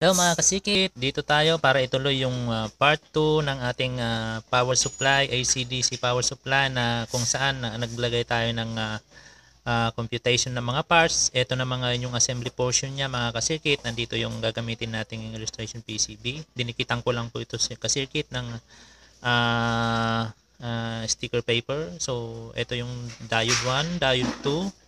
Hello mga kasikit, dito tayo para ituloy yung uh, part 2 ng ating uh, power supply, ACDC power supply na kung saan uh, naglagay tayo ng uh, uh, computation ng mga parts. Ito na mga yung assembly portion niya mga kasikit, Nandito yung gagamitin nating illustration PCB. Dinikitan ko lang po ito sa kasikip ng uh, uh, sticker paper. So ito yung diode 1, diode 2,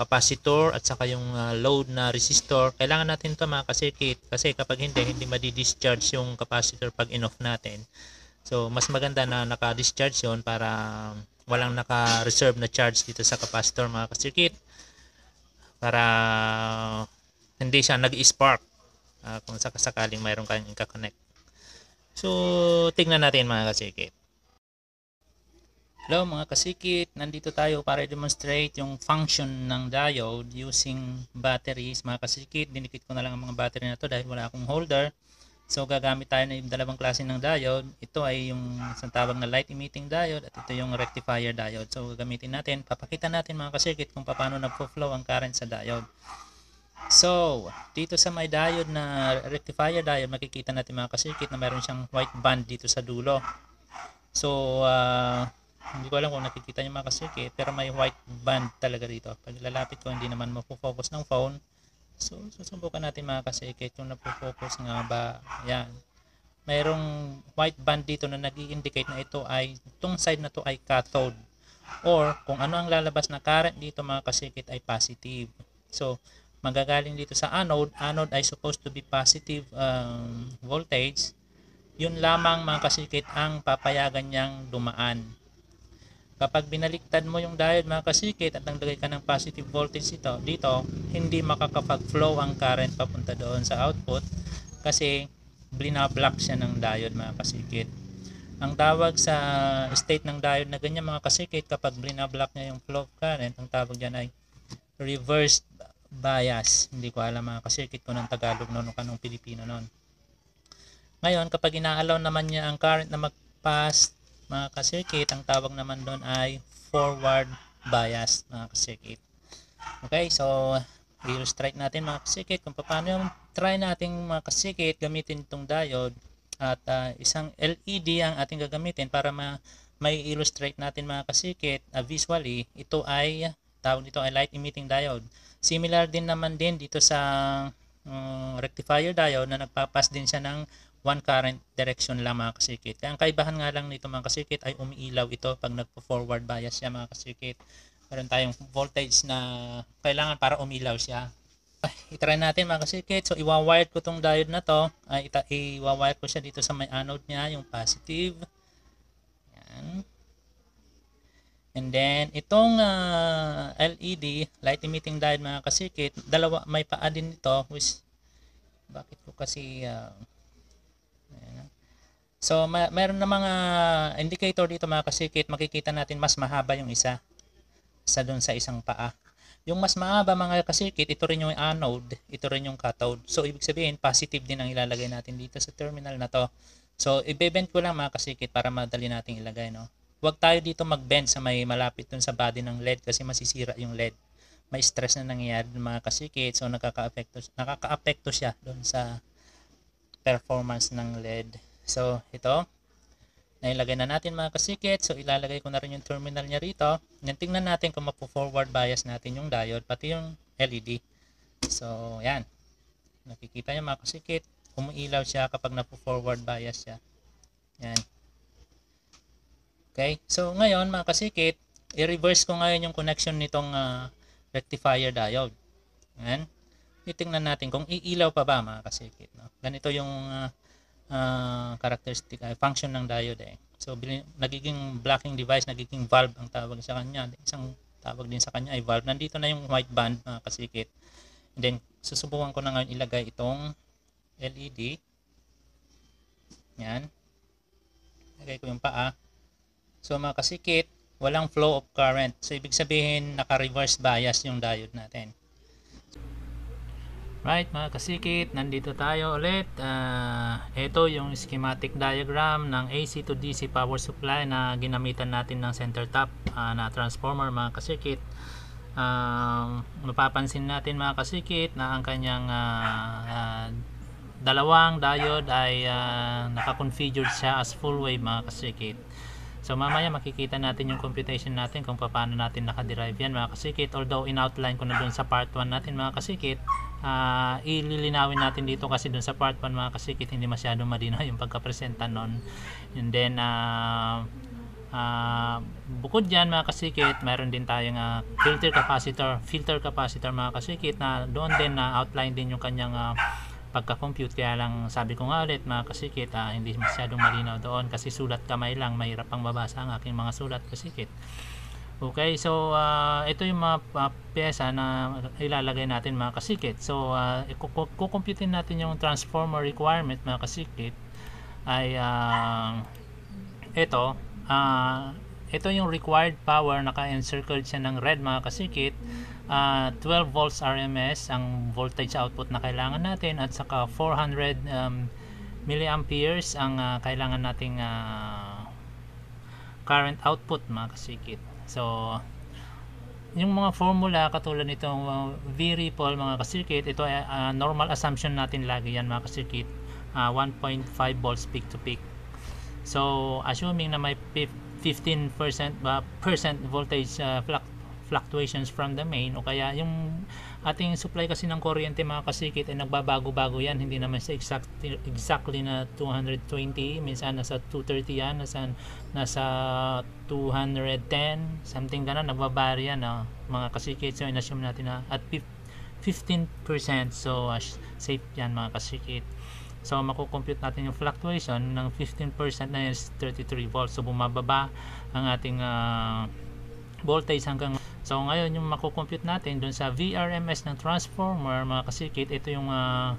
capacitor at saka yung uh, load na resistor. Kailangan natin ito mga kasirkit kasi kapag hindi, hindi madi-discharge yung capacitor pag in-off natin. So, mas maganda na naka-discharge yon para walang naka-reserve na charge dito sa capacitor mga kasirkit para hindi siya nag-spark uh, kung sakasakaling mayroon kayong i-connect. So, tingnan natin mga kasirkit. Hello mga kasikit, nandito tayo para demonstrate yung function ng diode using batteries. Mga kasikit, dinikit ko na lang ang mga battery na to dahil wala akong holder. So gagamit tayo ng dalawang klase ng diode. Ito ay yung isang tawag na light emitting diode at ito yung rectifier diode. So gagamitin natin, papakita natin mga kasikit kung paano nagpo-flow ang current sa diode. So, dito sa may diode na rectifier diode, makikita natin mga kasikit na mayroon siyang white band dito sa dulo. So, uh, hindi ko alam kung nakikita niyo mga kasirke, pero may white band talaga dito. Pag lalapit ko, hindi naman mapofocus ng phone. So, susubukan natin mga kasirke kung napofocus nga ba. Yan. Mayroong white band dito na nag indicate na ito ay, itong side na to ay cathode. Or, kung ano ang lalabas na current dito mga kasirkit ay positive. So, magagaling dito sa anode. Anode ay supposed to be positive um, voltage. Yun lamang mga kasikit ang papayagan niyang dumaan. Kapag binaliktad mo yung diode mga kasikit at naglagay ka ng positive voltage ito, dito, hindi makakapag-flow ang current papunta doon sa output kasi binablock siya ng diode mga kasikit. Ang tawag sa state ng diode na ganyan mga kasikit kapag binablock niya yung flow of current, ang tawag dyan ay reverse bias. Hindi ko alam mga kasikit ko ng Tagalog noon o kanong Pilipino noon. Ngayon, kapag inaalaw naman niya ang current na mag-pass mga kasirkit, ang tawag naman doon ay forward bias mga kasirkit. Okay, so i-illustrate natin mga kasikit kung paano yung try natin mga kasikit gamitin itong diode at uh, isang LED ang ating gagamitin para ma may illustrate natin mga kasikit uh, ah, visually ito ay tawag dito ay light emitting diode similar din naman din dito sa um, rectifier diode na nagpapas din siya ng one current direction lang mga kasikit. Kaya ang kaibahan nga lang nito mga kasikit ay umiilaw ito pag nagpo-forward bias siya mga kasikit. Meron tayong voltage na kailangan para umilaw siya. I-try natin mga kasikit. So iwa-wired ko tong diode na to. Ay, iwa-wired ko siya dito sa may anode niya, yung positive. Yan. And then, itong uh, ah, LED, light emitting diode mga kasikit, dalawa, may paa din ito, which, bakit ko kasi, uh, So, may, meron na mga indicator dito mga kasikit, makikita natin mas mahaba yung isa sa doon sa isang paa. Yung mas mahaba mga kasikit, ito rin yung anode, ito rin yung cathode. So, ibig sabihin, positive din ang ilalagay natin dito sa terminal na to. So, i ko lang mga kasikit para madali nating ilagay, no? Huwag tayo dito mag-bend sa may malapit dun sa body ng lead kasi masisira yung lead. May stress na nangyayari ng mga kasikit, so nakaka-apekto, nakaka-apekto siya doon sa performance ng lead. So, ito. Nailagay na natin mga kasikit. So, ilalagay ko na rin yung terminal niya rito. Then, tingnan natin kung mapo-forward bias natin yung diode, pati yung LED. So, yan. Nakikita niyo mga kasikit. Umiilaw siya kapag napo-forward bias siya. Yan. Okay. So, ngayon mga kasikit, i-reverse ko ngayon yung connection nitong uh, rectifier diode. Ayan. Itingnan natin kung iilaw pa ba mga kasikit. No? Ganito yung uh, uh, characteristic ay uh, function ng diode eh. So nagiging blocking device, nagiging valve ang tawag sa kanya. Isang tawag din sa kanya ay valve. Nandito na yung white band mga ah, kasikit. And then susubukan ko na ngayon ilagay itong LED. Yan. Lagay ko yung paa. So mga kasikit, walang flow of current. So ibig sabihin naka-reverse bias yung diode natin. Right mga kasikit, nandito tayo ulit. Uh, ah, ito yung schematic diagram ng AC to DC power supply na ginamitan natin ng center top uh, na transformer mga kasikit. Uh, mapapansin natin mga kasikit na ang kanyang uh, uh, dalawang diode ay uh, nakakonfigured siya as full wave mga kasikit. So mamaya makikita natin yung computation natin kung paano natin nakaderive yan mga kasikit. Although in-outline ko na dun sa part 1 natin mga kasikit uh, ililinawin natin dito kasi dun sa part 1 mga kasikit hindi masyado malinaw yung pagkapresenta nun and then uh, uh, bukod dyan mga kasikit mayroon din tayong uh, filter capacitor filter capacitor mga kasikit na doon din na uh, outline din yung kanyang uh, pagka-compute kaya lang sabi ko nga ulit mga kasikit uh, hindi masyadong malinaw doon kasi sulat kamay lang mahirap pang mabasa ang aking mga sulat kasikit Okay, so uh, ito yung mga uh, pyesa na ilalagay natin mga kasikit. So, uh, kukumputin natin yung transformer requirement mga kasikit ay uh, ito, uh, ito yung required power, naka-encircled siya ng red mga kasikit. Uh, 12 volts RMS ang voltage output na kailangan natin at saka 400 um, milliamperes ang uh, kailangan nating uh, current output mga kasikit. So, yung mga formula katulad nitong uh, V-Ripple mga ka-circuit, ito ay uh, normal assumption natin lagi yan mga kasirkit, uh, 1.5 volts peak to peak. So, assuming na may 15% uh, percent voltage uh, fluctuation fluctuations from the main o kaya yung ating supply kasi ng kuryente mga kasikit ay nagbabago-bago yan hindi naman sa exact, exactly na 220 minsan nasa 230 yan nasa, nasa 210 something ganun nagbabari yan no? Ah, mga kasikit so inassume natin na at 15% so uh, safe yan mga kasikit So, makukompute natin yung fluctuation ng 15% na is 33 volts. So, bumababa ang ating uh, voltage hanggang So ngayon yung makukompute natin doon sa VRMS ng transformer mga kasikit, ito yung uh,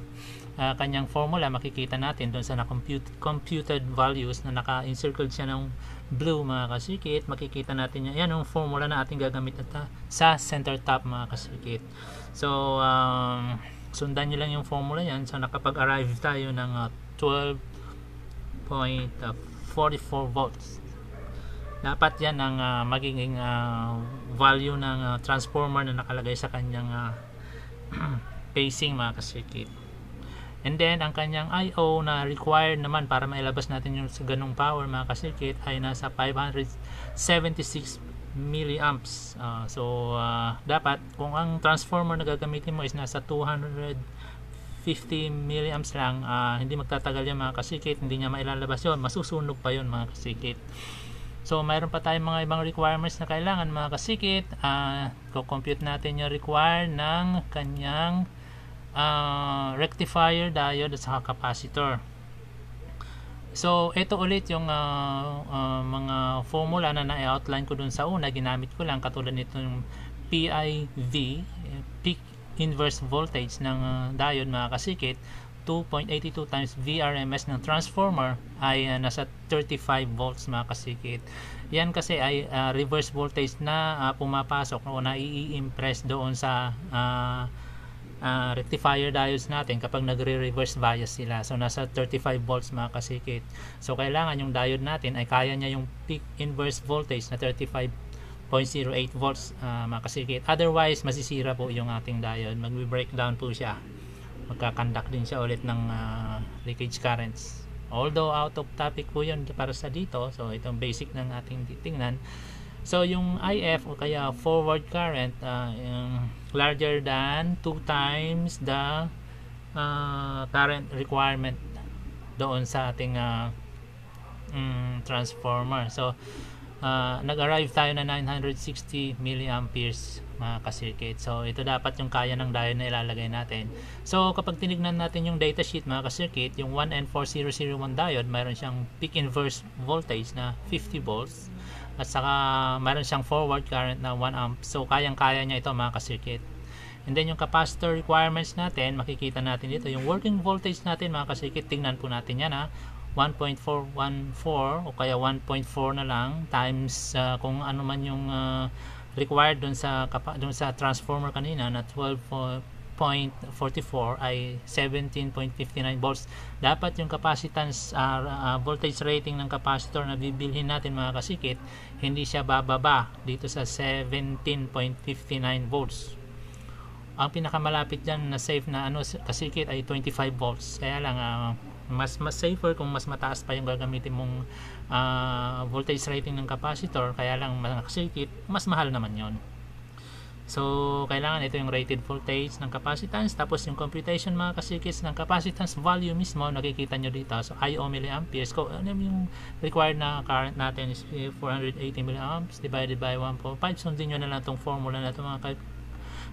uh, kanyang formula makikita natin doon sa na-compute computed values na naka-encircled siya ng blue mga kasikit makikita natin yan, yan yung formula na ating gagamit at, uh, sa center top mga kasikit so um, sundan nyo lang yung formula yan so nakapag-arrive tayo ng uh, 12.44 volts dapat yan ang uh, magiging uh, value ng uh, transformer na nakalagay sa kanyang uh, mga kasirkit and then ang kanyang IO na required naman para mailabas natin yung ganong power mga kasirkit ay nasa 576 milliamps uh, so uh, dapat kung ang transformer na gagamitin mo is nasa 250 milliamps lang uh, hindi magtatagal yan mga kasikit hindi niya mailalabas yon masusunog pa yon mga kasikit So, mayroon pa tayong mga ibang requirements na kailangan mga kasikit. Uh, ah, compute natin yung require ng kanyang uh, rectifier diode at saka capacitor. So, ito ulit yung uh, uh, mga formula na na-outline ko dun sa una. Ginamit ko lang katulad nito yung PIV, eh, peak inverse voltage ng uh, diode mga kasikit. 2.82 times VRMS ng transformer ay uh, nasa 35 volts mga kasikit. Yan kasi ay uh, reverse voltage na uh, pumapasok o nai impress doon sa uh, uh, rectifier diodes natin kapag nagre-reverse bias sila. So nasa 35 volts mga kasikit. So kailangan yung diode natin ay kaya niya yung peak inverse voltage na 35.08 volts uh, mga kasikit. Otherwise masisira po yung ating diode. Magbe-breakdown po siya magkakandak din siya ulit ng uh, leakage currents although out of topic po yun para sa dito so itong basic ng ating titingnan so yung IF o kaya forward current uh, larger than 2 times the uh, current requirement doon sa ating uh, um, transformer so uh, nag-arrive tayo na 960 milliamperes mga ka-circuit. So, ito dapat yung kaya ng diode na ilalagay natin. So, kapag tinignan natin yung datasheet, mga ka-circuit, yung 1N4001 diode, mayroon siyang peak inverse voltage na 50 volts at saka mayroon siyang forward current na 1 amp. So, kayang-kaya niya ito mga ka-circuit. And then yung capacitor requirements natin, makikita natin dito. Yung working voltage natin mga kasikit, tingnan po natin yan ha. 1.414 o kaya 1.4 na lang times uh, kung ano man yung uh, required dun sa dun sa transformer kanina na 12.44 ay 17.59 volts. Dapat yung capacitance uh, uh, voltage rating ng capacitor na bibilhin natin mga kasikit, hindi siya bababa dito sa 17.59 volts. Ang pinakamalapit diyan na safe na ano kasikit ay 25 volts. Kaya lang uh, mas mas safer kung mas mataas pa yung gagamitin mong uh, voltage rating ng capacitor kaya lang circuit mas mahal naman yon So, kailangan ito yung rated voltage ng capacitance. Tapos, yung computation mga kasikis ng capacitance value mismo, nakikita nyo dito. So, IO milliamperes. Ko, ano yung required na current natin is 480 eh, milliamps divided by 1.5. Sundin nyo na lang itong formula na ito mga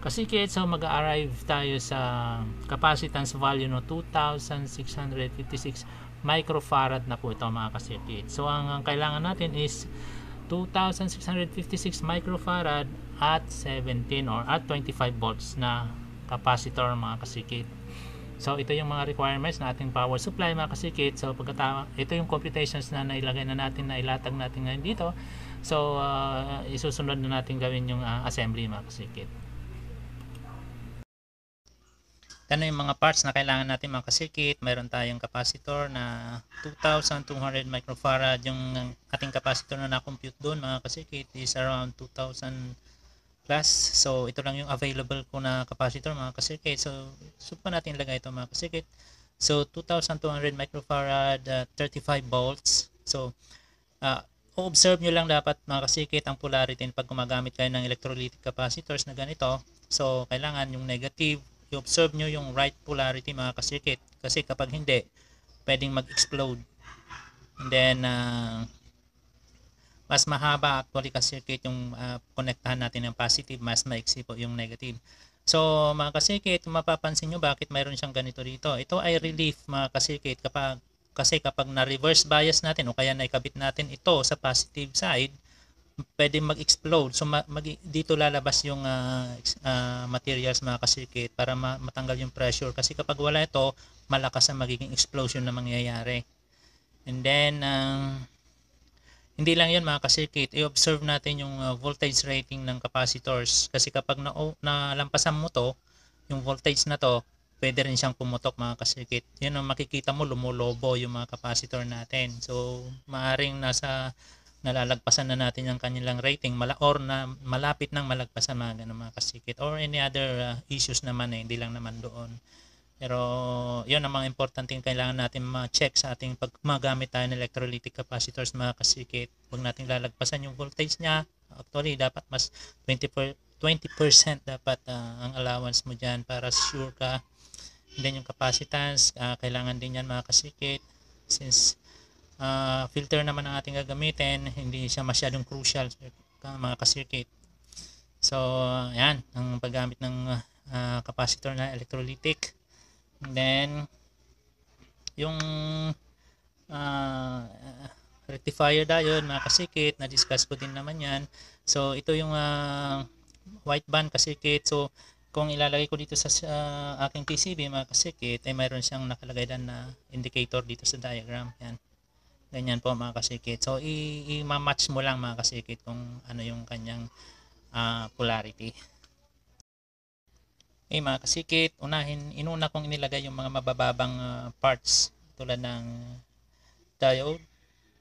kasikit. So, mag-arrive tayo sa capacitance value no 2,656 microfarad na po ito mga kasircuit. So ang, ang kailangan natin is 2656 microfarad at 17 or at 25 volts na capacitor mga kasircuit. So ito yung mga requirements na ating power supply mga kasikit. So pagkata ito yung computations na nailagay na natin na ilatag natin ngayon dito. So uh, isusunod na natin gawin yung uh, assembly mga kasikit. Ano yung mga parts na kailangan natin mga kasikit? Mayroon tayong capacitor na 2,200 microfarad. Yung ating capacitor na na-compute doon mga kasikit is around 2,000 plus. So, ito lang yung available ko na capacitor mga kasikit. So, supa natin ilagay ito mga kasikit. So, 2,200 microfarad, uh, 35 volts. So, uh, observe nyo lang dapat mga kasikit ang polarity pag gumagamit kayo ng electrolytic capacitors na ganito. So, kailangan yung negative i-observe nyo yung right polarity mga kasikit. Kasi kapag hindi, pwedeng mag-explode. And then, uh, mas mahaba actually kasikit yung uh, konektahan natin ng positive, mas maiksi po yung negative. So, mga kasikit, mapapansin nyo bakit mayroon siyang ganito dito. Ito ay relief mga kasikit kapag, kasi kapag na-reverse bias natin o kaya naikabit natin ito sa positive side, pwede mag-explode. So mag- dito lalabas yung uh, uh, materials mga kasirkit para ma- matanggal yung pressure. Kasi kapag wala ito, malakas ang magiging explosion na mangyayari. And then, uh, hindi lang yun mga kasirkit, i-observe natin yung uh, voltage rating ng capacitors. Kasi kapag na- nalampasan mo to, yung voltage na to, pwede rin siyang pumutok mga kasirkit. Yun ang makikita mo, lumulobo yung mga capacitor natin. So, maaring nasa nalalagpasan na natin yung kanilang rating mala or na malapit nang malagpasan mga ganun mga kasikit or any other uh, issues naman eh hindi lang naman doon pero yun ang mga importanteng kailangan natin ma-check sa ating pag tayo ng electrolytic capacitors mga kasikit huwag natin lalagpasan yung voltage niya actually dapat mas 20%, 20% dapat uh, ang allowance mo dyan para sure ka and then yung capacitance uh, kailangan din yan mga kasikit since uh, filter naman ang ating gagamitin hindi siya masyadong crucial mga ka-circuit so ayan ang paggamit ng uh, capacitor na electrolytic and then yung uh, rectifier diode mga ka-circuit na discuss ko din naman yan so ito yung uh, white band ka-circuit so kung ilalagay ko dito sa uh, aking PCB mga kasikit ay mayroon siyang nakalagay na indicator dito sa diagram yan Ganyan po mga kasikit. So, i-match mo lang mga kasikit kung ano yung kanyang uh, polarity. Okay mga kasikit, unahin, inuna kong inilagay yung mga mabababang uh, parts tulad ng diode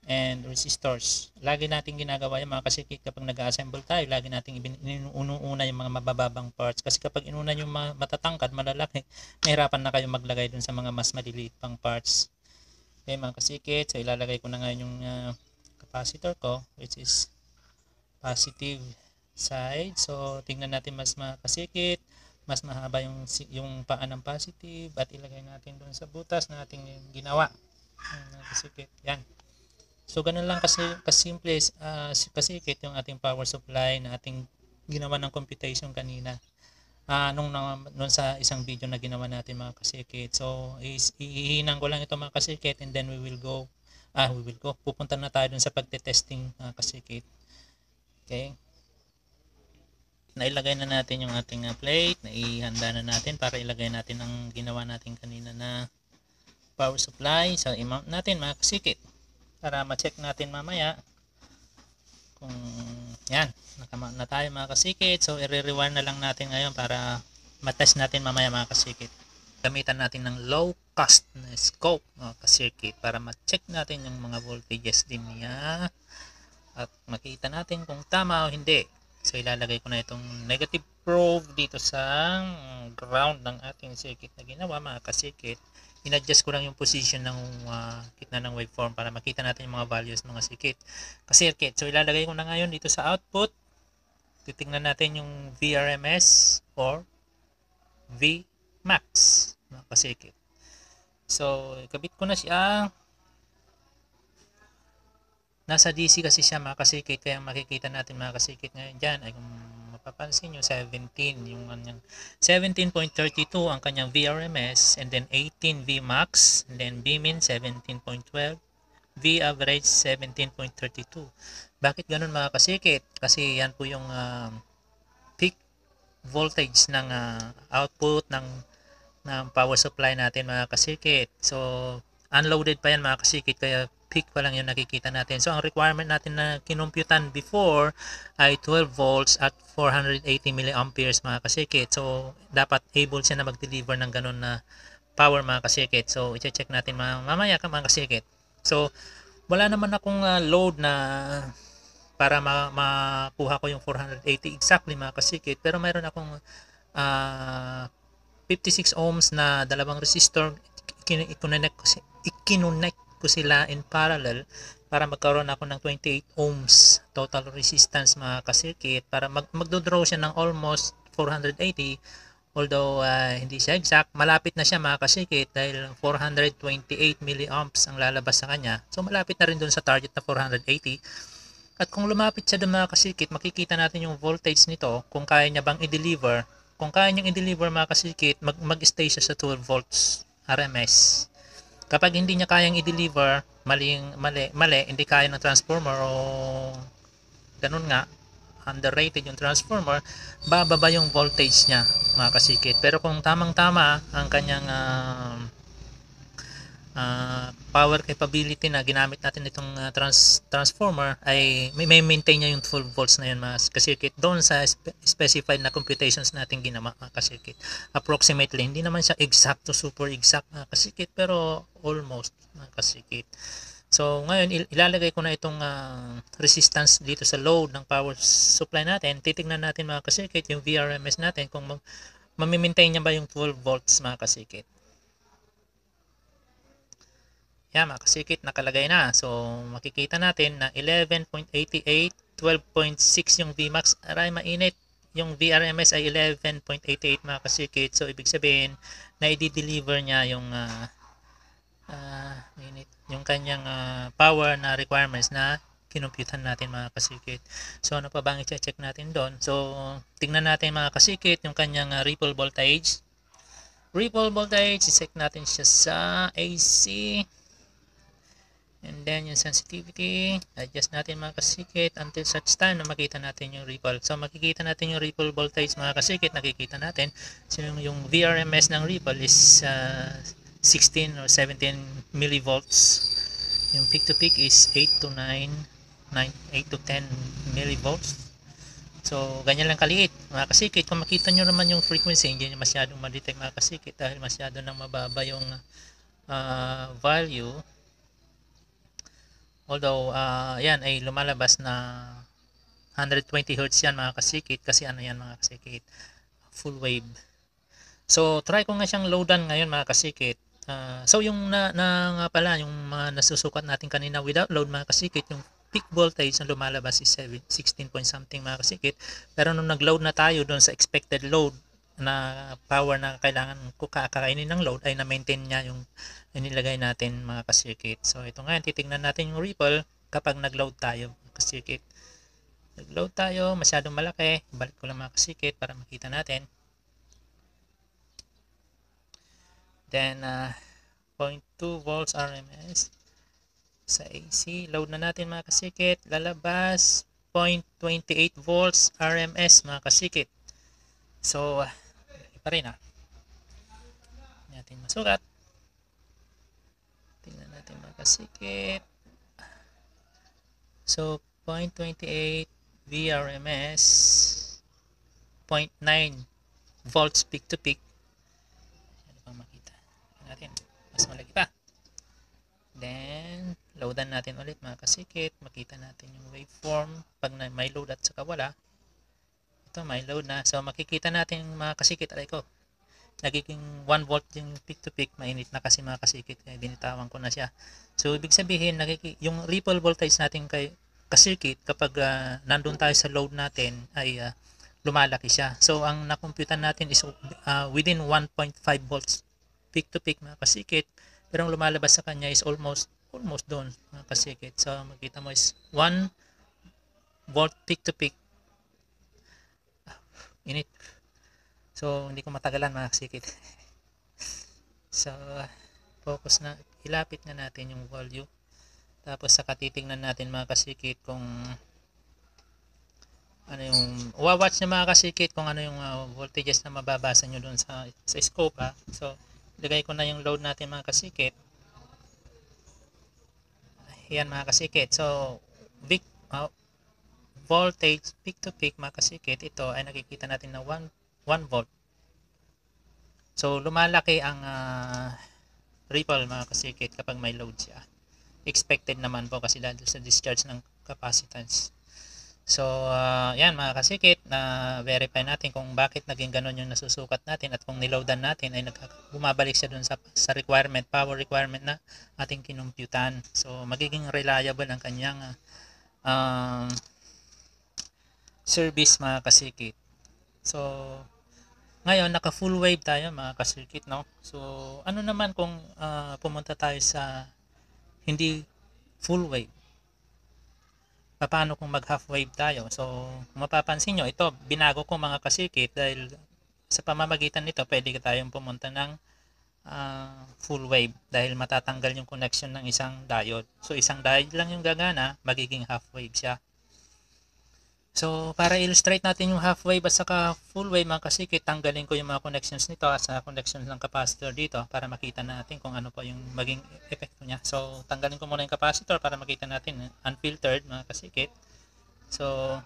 and resistors. Lagi nating ginagawa yung mga kasikit kapag nag-assemble tayo, lagi natin inuuna yung mga mabababang parts. Kasi kapag inuna yung matatangkad, malalaki, mahirapan na kayo maglagay dun sa mga mas maliliit pang parts. Okay mga kasikit, so ilalagay ko na ngayon yung uh, capacitor ko which is positive side. So tingnan natin mas mga kasikit, mas mahaba yung, yung paa ng positive at ilagay natin doon sa butas na ating ginawa. Mga kasikit, yan. So ganun lang kasi kasimple uh, kasikit yung ating power supply na ating ginawa ng computation kanina uh, nung, nung sa isang video na ginawa natin mga kasikit. So, ihihinan ko lang ito mga kasikit and then we will go, ah, we will go, pupunta na tayo dun sa pagte-testing mga kasikit. Okay. Nailagay na natin yung ating uh, plate, naihanda na natin para ilagay natin ang ginawa natin kanina na power supply. So, imount natin mga kasikit para ma-check natin mamaya kung yan na tayo mga kasikit so i-rewind na lang natin ngayon para matest natin mamaya mga kasikit gamitan natin ng low cost na scope mga kasikit para ma-check natin yung mga voltages din niya at makita natin kung tama o hindi so ilalagay ko na itong negative probe dito sa ground ng ating circuit na ginawa mga kasikit inadjust ko lang yung position ng uh, kitna ng waveform para makita natin yung mga values ng mga circuit. Ka-circuit. So ilalagay ko na ngayon dito sa output. Titingnan natin yung VRMS or Vmax ng ka-circuit. So ikabit ko na siya. Nasa DC kasi siya mga circuit kaya makikita natin mga circuit ngayon dyan ay kung Papansin nyo, 17 yung kanyang 17.32 ang kanyang VRMS and then 18 Vmax and then Vmin 17.12 V average 17.32. Bakit ganun mga kasikit? Kasi yan po yung uh, peak voltage ng uh, output ng ng power supply natin mga kasikit. So unloaded pa yan mga kasikit kaya peak pa lang yung nakikita natin. So, ang requirement natin na kinumputan before ay 12 volts at 480 milliamperes mga kasikit. So, dapat able siya na mag-deliver ng ganun na power mga kasikit. So, i-check natin mamaya ka mga kasikit. So, wala naman akong uh, load na para ma makuha ko yung 480 exactly mga kasikit. Pero mayroon akong uh, ah, 56 ohms na dalawang resistor ikinonect ko, ikinonect ko sila in parallel para magkaroon ako ng 28 ohms total resistance mga kasirkit para mag magdodraw siya ng almost 480 although uh, hindi siya exact malapit na siya mga kasirkit dahil 428 milliamps ang lalabas sa kanya so malapit na rin dun sa target na 480 at kung lumapit siya doon mga kasirkit makikita natin yung voltage nito kung kaya niya bang i-deliver kung kaya niyang i-deliver mga kasirkit mag-stay siya sa 12 volts RMS Kapag hindi niya kayang i-deliver, maling, mali, mali, hindi kaya ng transformer o ganun nga, underrated yung transformer, bababa yung voltage niya, mga kasikit. Pero kung tamang-tama ang kanyang uh, uh, power capability na ginamit natin itong uh, trans transformer ay may, maintain niya yung 12 volts na yun mas kasirkit doon sa spe specified na computations natin ginawa mga kasirkit approximately hindi naman siya exacto super exact mga kasirkit pero almost mga kasirkit so ngayon il ilalagay ko na itong uh, resistance dito sa load ng power supply natin titignan natin mga kasirkit yung VRMS natin kung ma mamimaintain niya ba yung 12 volts mga kasirkit yan, makasikit, nakalagay na. So, makikita natin na 11.88, 12.6 yung Vmax. Aray, mainit. Yung VRMS ay 11.88 mga kasikit. So, ibig sabihin, na i-deliver niya yung uh, ah, uh, ah, minute, yung kanyang uh, power na requirements na kinumpyutan natin mga kasikit. So, ano pa bang i-check natin doon? So, tingnan natin mga kasikit yung kanyang uh, ripple voltage. Ripple voltage, i-check natin siya sa AC. And then, yung sensitivity, adjust natin mga kasikit until such time na makita natin yung ripple. So, makikita natin yung ripple voltage mga kasikit, nakikita natin. So, yung, yung VRMS ng ripple is uh, 16 or 17 millivolts. Yung peak-to-peak is 8 to 9, 9, 8 to 10 millivolts. So, ganyan lang kaliit mga kasikit. Kung makita nyo naman yung frequency, hindi nyo masyadong ma-detect mga kasikit dahil masyado nang mababa yung uh, value Although, uh, yan ay lumalabas na 120 Hz yan mga kasikit kasi ano yan mga kasikit, full wave. So, try ko nga siyang loadan ngayon mga kasikit. Uh, so, yung na, na nga pala, yung mga nasusukat natin kanina without load mga kasikit, yung peak voltage na lumalabas is 7, 16 point something mga kasikit. Pero nung nag-load na tayo doon sa expected load na power na kailangan ko kakainin ng load ay na-maintain niya yung and ilagay natin mga ka-circuit. So ito ngayon, titingnan natin yung ripple kapag nag-load tayo mga ka-circuit. Nag-load tayo, masyadong malaki. Balik ko lang mga ka-circuit para makita natin. Then, uh, ah, 0.2 volts RMS sa AC. Load na natin mga kasikit. Lalabas 0.28 volts RMS mga kasikit. So, uh, ah, pa rin ah. Natin masukat natin magkasikip. So, 0.28 VRMS, 0.9 volts peak to peak. Ano pa makita? natin. Mas malaki pa. Then, loadan natin ulit mga kasikit. Makita natin yung waveform. Pag may load at saka wala, ito may load na. So, makikita natin mga kasikit. Aray ko, nagiging 1 volt yung peak to peak, mainit na kasi mga kasikit, kaya binitawan ko na siya. So, ibig sabihin, yung ripple voltage natin kay kasirkit, kapag uh, nandun tayo sa load natin, ay uh, lumalaki siya. So, ang nakumputan natin is uh, within 1.5 volts peak to peak mga kasikit, pero ang lumalabas sa kanya is almost almost doon mga kasikit. So, makita mo is 1 volt peak to peak. Init. So, hindi ko matagalan mga makasikit. so, focus na, ilapit na natin yung volume. Tapos, saka titingnan natin mga kasikit kung ano yung, wawatch na mga kasikit kung ano yung uh, voltages na mababasa nyo doon sa, sa scope ha. So, ilagay ko na yung load natin mga kasikit. Ayan mga kasikit. So, big, uh, voltage peak to peak mga kasikit, ito ay nakikita natin na 1 1 volt. So, lumalaki ang uh, ripple mga kasircuit kapag may load siya. Expected naman po kasi dahil sa discharge ng capacitance. So, uh, yan mga kasikit, na verify natin kung bakit naging ganun yung nasusukat natin at kung niloadan natin ay bumabalik siya dun sa, sa requirement, power requirement na ating kinumpyutan. So, magiging reliable ang kanyang uh, service mga kasikit. So, ngayon, naka full wave tayo mga ka-circuit, no? So, ano naman kung uh, pumunta tayo sa hindi full wave? Paano kung mag half wave tayo? So, kung mapapansin nyo, ito, binago ko mga ka-circuit dahil sa pamamagitan nito, pwede tayong pumunta ng uh, full wave dahil matatanggal yung connection ng isang diode. So, isang diode lang yung gagana, magiging half wave siya. So, para illustrate natin yung half wave at saka full wave mga kasikit, tanggalin ko yung mga connections nito ah, sa connections ng capacitor dito para makita natin kung ano po yung maging epekto niya. So, tanggalin ko muna yung capacitor para makita natin eh, unfiltered mga kasikit. So,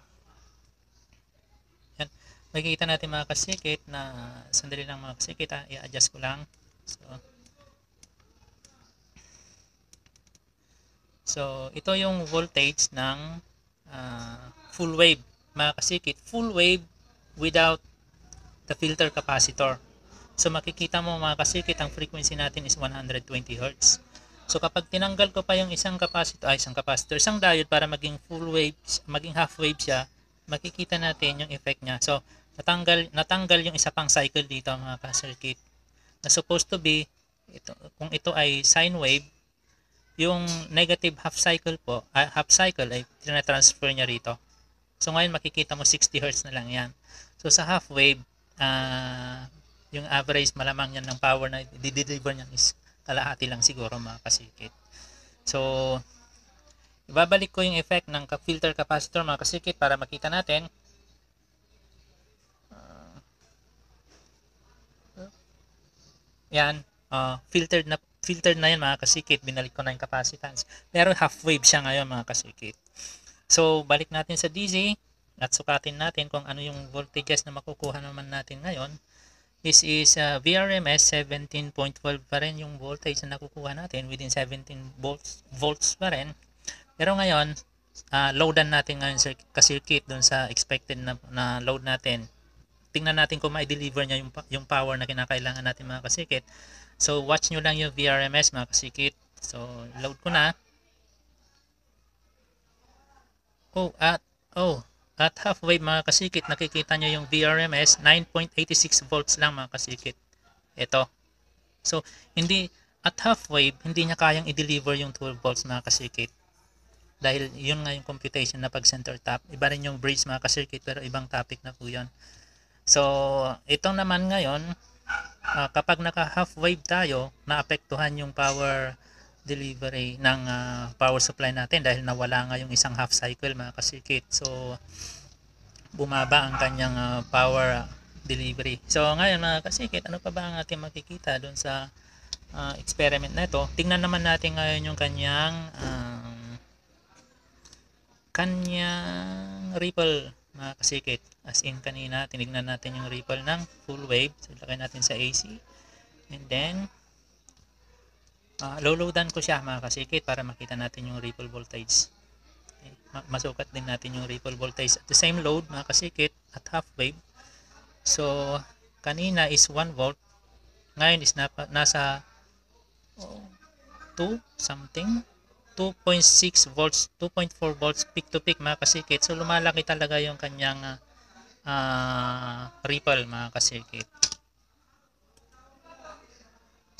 yan. Makikita natin mga kasikit na sandali lang mga kasikit, ah, i-adjust ko lang. So, so, ito yung voltage ng uh, full wave mga kasikit full wave without the filter capacitor so makikita mo mga kasikit ang frequency natin is 120 Hz so kapag tinanggal ko pa yung isang capacitor ay isang capacitor isang diode para maging full wave maging half wave siya makikita natin yung effect niya so natanggal natanggal yung isa pang cycle dito mga kasikit na supposed to be ito, kung ito ay sine wave yung negative half cycle po, uh, half cycle ay tina-transfer niya rito. So ngayon makikita mo 60 Hz na lang yan. So sa half wave, uh, yung average malamang yan ng power na i-deliver niyan is kalahati lang siguro mga kasikit. So ibabalik ko yung effect ng filter capacitor mga kasikit para makita natin. Ah, yan, uh, filtered na filtered na yan mga kasikit, binalik ko na yung capacitance. Pero half wave siya ngayon mga kasikit. So, balik natin sa DC at sukatin natin kung ano yung voltages na makukuha naman natin ngayon. This is uh, VRMS 17.12 pa rin yung voltage na nakukuha natin within 17 volts, volts pa rin. Pero ngayon, uh, loadan natin ngayon sa circuit doon sa expected na, na load natin. Tingnan natin kung ma-deliver niya yung, yung power na kinakailangan natin mga ka-circuit. So, watch nyo lang yung VRMS mga ka-circuit. So, load ko na. Oh, at oh, at halfway mga kasikit, nakikita nyo yung VRMS 9.86 volts lang mga kasikit. Ito. So, hindi at halfway, hindi niya kayang i-deliver yung 12 volts mga kasikit. Dahil yun nga yung computation na pag center tap. Iba rin yung bridge mga kasikit pero ibang topic na po yun. So, ito naman ngayon, uh, kapag naka half wave tayo, naapektuhan yung power delivery ng uh, power supply natin dahil nawala nga yung isang half cycle mga kasikit. So, bumaba ang kanyang uh, power ah, delivery. So, ngayon mga kasikit, ano pa ba ang ating makikita doon sa uh, experiment na ito? Tingnan naman natin ngayon yung kanyang um, kanyang ripple mga kasikit. As in kanina, tinignan natin yung ripple ng full wave. So, lagay natin sa AC. And then, Uh, ah, Loloadan ko siya mga kasikit para makita natin yung ripple voltage. Okay. Eh, masukat din natin yung ripple voltage at the same load mga kasikit at half wave. So, kanina is 1 volt. Ngayon is na, nasa 2 something. 2.6 volts, 2.4 volts peak to peak mga kasikit. So, lumalaki talaga yung kanyang uh, ripple mga kasikit.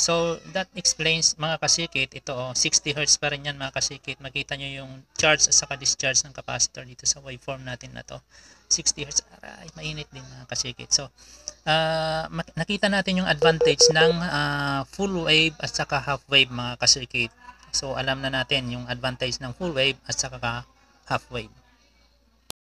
So, that explains mga kasikit, ito oh, 60 Hz pa rin yan mga kasikit. Makita nyo yung charge at saka discharge ng capacitor dito sa waveform natin na to. 60 Hz, aray, mainit din mga kasikit. So, uh, nakita natin yung advantage ng uh, full wave at saka half wave mga kasikit. So, alam na natin yung advantage ng full wave at saka half wave.